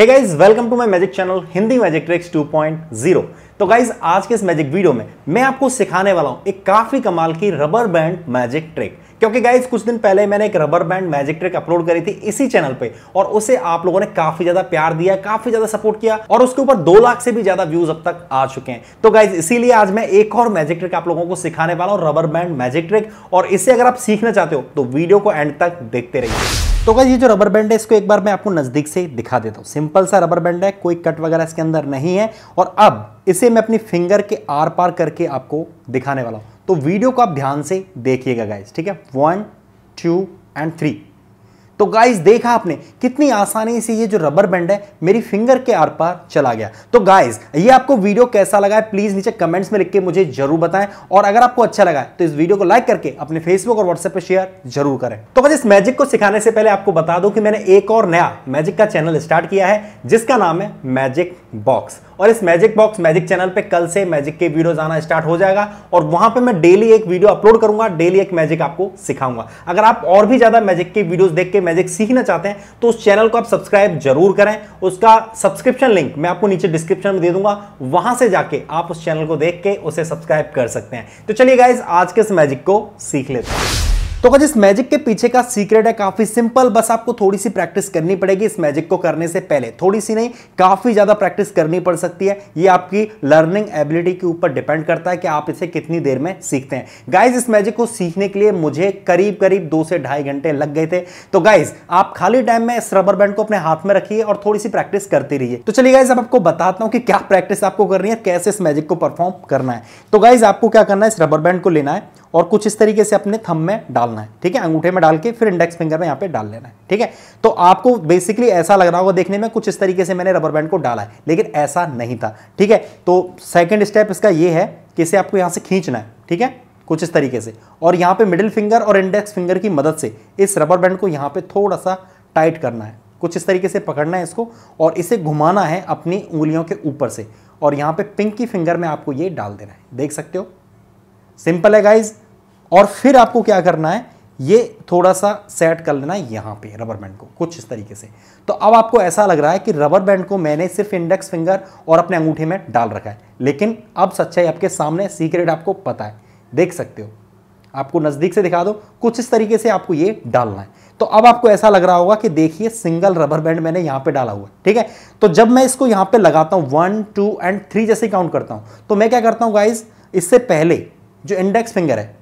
hey guys welcome to my magic channel Hindi magic tricks 2.0 तो guys आज के इस मैजिक वीडियो में मैं आपको सिखाने वाला हूं एक काफी कमाल की रबर बैंड मैजिक ट्रिक क्योंकि गाइज कुछ दिन पहले मैंने एक rubber band magic trick upload करी थी इसी चैनल पे और उसे आप लोगों ने काफी ज्यादा प्यार दिया काफी ज्यादा सपोर्ट किया और उसके ऊपर दो लाख से भी ज्यादा व्यूज अब तक आ चुके हैं तो गाइज इसीलिए आज मैं एक और मैजिक ट्रिक आप लोगों को सिखाने वाला हूँ रबर बैंड मैजिक ट्रिक और इसे अगर आप सीखना चाहते हो तो वीडियो को एंड तक देखते रहिए तो अगर ये जो रबर बैंड है इसको एक बार मैं आपको नज़दीक से दिखा देता हूँ सिंपल सा रबर बैंड है कोई कट वगैरह इसके अंदर नहीं है और अब इसे मैं अपनी फिंगर के आर पार करके आपको दिखाने वाला हूँ तो वीडियो को आप ध्यान से देखिएगा गाइज ठीक है वन टू एंड थ्री तो गाइस देखा आपने कितनी आसानी से ये जो रबर बैंड है मेरी फिंगर के आर पार चला गया तो गाइस ये आपको वीडियो कैसा लगा है प्लीज नीचे कमेंट्स में लिख के मुझे जरूर बताएं और अगर आपको अच्छा लगा है तो इस वीडियो को लाइक करके अपने फेसबुक और व्हाट्सएप पर शेयर जरूर करें तो बस इस मैजिक को सिखाने से पहले आपको बता दूं कि मैंने एक और नया मैजिक का चैनल स्टार्ट किया है जिसका नाम है मैजिक बॉक्स और इस मैजिक बॉक्स मैजिक चैनल पे कल से मैजिक के वीडियो आना स्टार्ट हो जाएगा और वहां पे मैं डेली एक वीडियो अपलोड करूंगा डेली एक मैजिक आपको सिखाऊंगा अगर आप और भी ज्यादा मैजिक के वीडियोस देख के मैजिक सीखना चाहते हैं तो उस चैनल को आप सब्सक्राइब जरूर करें उसका सब्सक्रिप्शन लिंक मैं आपको नीचे डिस्क्रिप्शन में दे दूंगा वहां से जाके आप उस चैनल को देख के उसे सब्सक्राइब कर सकते हैं तो चलिए गाइज आज के इस मैजिक को सीख लेते हैं तो अगर इस मैजिक के पीछे का सीक्रेट है काफी सिंपल बस आपको थोड़ी सी प्रैक्टिस करनी पड़ेगी इस मैजिक को करने से पहले थोड़ी सी नहीं काफी ज्यादा प्रैक्टिस करनी पड़ सकती है ये आपकी लर्निंग एबिलिटी के ऊपर डिपेंड करता है कि आप इसे कितनी देर में सीखते हैं गाइज इस मैजिक को सीखने के लिए मुझे करीब करीब दो से ढाई घंटे लग गए थे तो गाइज आप खाली टाइम में इस रबर बैंड को अपने हाथ में रखिए और थोड़ी सी प्रैक्टिस करती रहिए तो चलिए गाइज अब आपको बताता हूँ कि क्या प्रैक्टिस आपको करनी है कैसे इस मैजिक को परफॉर्म करना है तो गाइज आपको क्या करना है इस रबर बैंड को लेना है और कुछ इस तरीके से अपने थम में डालना है ठीक है अंगूठे में डाल के फिर इंडेक्स फिंगर में यहाँ पे डाल लेना है ठीक है तो आपको बेसिकली ऐसा लग रहा होगा देखने में कुछ इस तरीके से मैंने रबर बैंड को डाला है लेकिन ऐसा नहीं था ठीक है तो सेकेंड स्टेप इसका ये है कि इसे आपको यहाँ से खींचना है ठीक है कुछ इस तरीके से और यहाँ पर मिडिल फिंगर और इंडेक्स फिंगर की मदद से इस रबर बैंड को यहाँ पर थोड़ा सा टाइट करना है कुछ इस तरीके से पकड़ना है इसको और इसे घुमाना है अपनी उंगलियों के ऊपर से और यहाँ पे पिंक की फिंगर में आपको ये डाल देना है देख सकते हो सिंपल है गाइज और फिर आपको क्या करना है ये थोड़ा सा सेट कर लेना है यहाँ पे रबर बैंड को कुछ इस तरीके से तो अब आपको ऐसा लग रहा है कि रबर बैंड को मैंने सिर्फ इंडेक्स फिंगर और अपने अंगूठे में डाल रखा है लेकिन अब सच्चाई आपके सामने सीक्रेट आपको पता है देख सकते हो आपको नज़दीक से दिखा दो कुछ इस तरीके से आपको ये डालना है तो अब आपको ऐसा लग रहा होगा कि देखिए सिंगल रबर बैंड मैंने यहाँ पे डाला हुआ है ठीक है तो जब मैं इसको यहाँ पे लगाता हूँ वन टू एंड थ्री जैसे काउंट करता हूँ तो मैं क्या करता हूँ गाइज इससे पहले जो इंडेक्स फिंगर है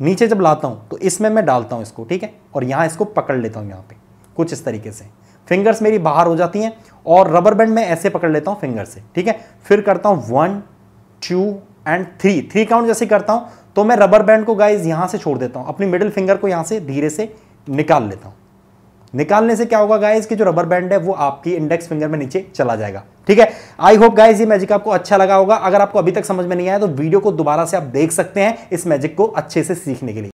नीचे जब लाता हूँ तो इसमें मैं डालता हूँ इसको ठीक है और यहाँ इसको पकड़ लेता हूँ यहाँ पे कुछ इस तरीके से फिंगर्स मेरी बाहर हो जाती हैं और रबर बैंड में ऐसे पकड़ लेता हूँ फिंगर से ठीक है फिर करता हूँ one two and three three count जैसे करता हूँ तो मैं रबर बैंड को गाइज यहाँ से छोड़ देता हूँ अपनी मिडिल फिंगर को यहाँ से धीरे से निकाल लेता हूँ निकालने से क्या होगा गाइज कि जो रबर बैंड है वो आपकी इंडेक्स फिंगर में नीचे चला जाएगा ठीक है आई होप गाइज ये मैजिक आपको अच्छा लगा होगा अगर आपको अभी तक समझ में नहीं आया तो वीडियो को दोबारा से आप देख सकते हैं इस मैजिक को अच्छे से सीखने के लिए